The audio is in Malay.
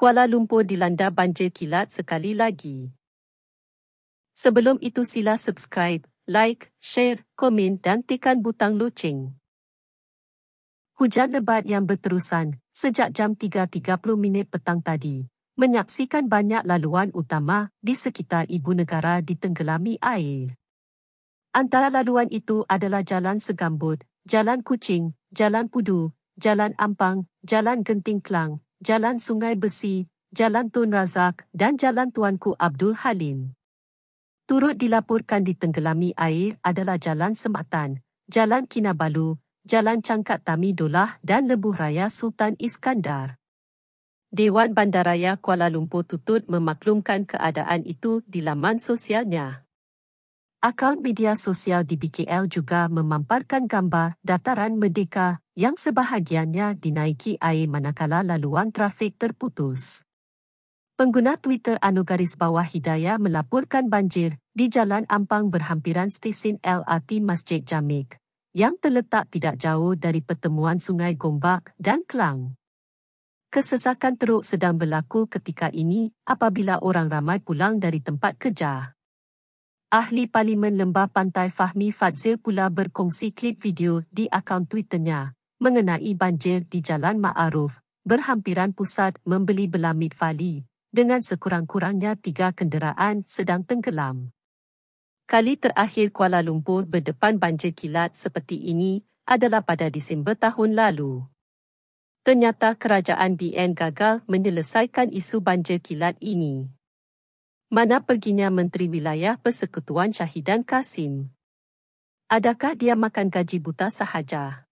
Kuala Lumpur dilanda banjir kilat sekali lagi. Sebelum itu sila subscribe, like, share, komen dan tekan butang loceng. Hujan lebat yang berterusan sejak jam 3.30 minit petang tadi menyaksikan banyak laluan utama di sekitar ibu negara ditenggelami air. Antara laluan itu adalah Jalan Segambut, Jalan Kucing, Jalan Pudu, Jalan Ampang, Jalan Genting Klang, Jalan Sungai Besi, Jalan Tun Razak dan Jalan Tuanku Abdul Halim. Turut dilaporkan ditenggelami air adalah Jalan Sematan, Jalan Kinabalu, Jalan Cangkat Dolah dan Lebuh Raya Sultan Iskandar. Dewan Bandaraya Kuala Lumpur tutut memaklumkan keadaan itu di laman sosialnya. Akaun media sosial di BKL juga memamparkan gambar dataran Merdeka yang sebahagiannya dinaiki air manakala laluan trafik terputus. Pengguna Twitter Anu Garis Bawah Hidayah melaporkan banjir di Jalan Ampang berhampiran stesen LRT Masjid Jamik yang terletak tidak jauh dari pertemuan Sungai Gombak dan Kelang. Kesesakan teruk sedang berlaku ketika ini apabila orang ramai pulang dari tempat kerja. Ahli Parlimen Lembah Pantai Fahmi Fadzil pula berkongsi klip video di akaun Twitternya mengenai banjir di Jalan Ma'aruf berhampiran pusat membeli belamit Fali dengan sekurang-kurangnya tiga kenderaan sedang tenggelam. Kali terakhir Kuala Lumpur berdepan banjir kilat seperti ini adalah pada Disember tahun lalu. Ternyata kerajaan BN gagal menyelesaikan isu banjir kilat ini. Mana perginya Menteri Wilayah Persekutuan Syahidan Kasim? Adakah dia makan gaji buta sahaja?